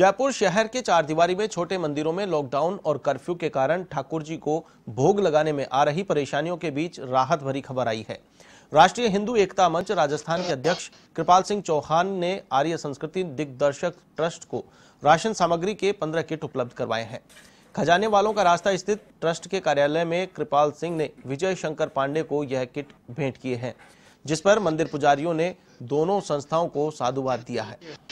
जयपुर शहर के चारदीवारी में छोटे मंदिरों में लॉकडाउन और कर्फ्यू के कारण ठाकुर जी को भोग लगाने में आ रही परेशानियों के बीच राहत भरी खबर आई है राष्ट्रीय हिंदू एकता मंच राजस्थान के अध्यक्ष कृपाल सिंह चौहान ने आर्य संस्कृति दिग्दर्शक ट्रस्ट को राशन सामग्री के पंद्रह किट उपलब्ध करवाए हैं खजाने वालों का रास्ता स्थित ट्रस्ट के कार्यालय में कृपाल सिंह ने विजय शंकर पांडे को यह किट भेंट किए हैं जिस पर मंदिर पुजारियों ने दोनों संस्थाओं को साधुवाद दिया है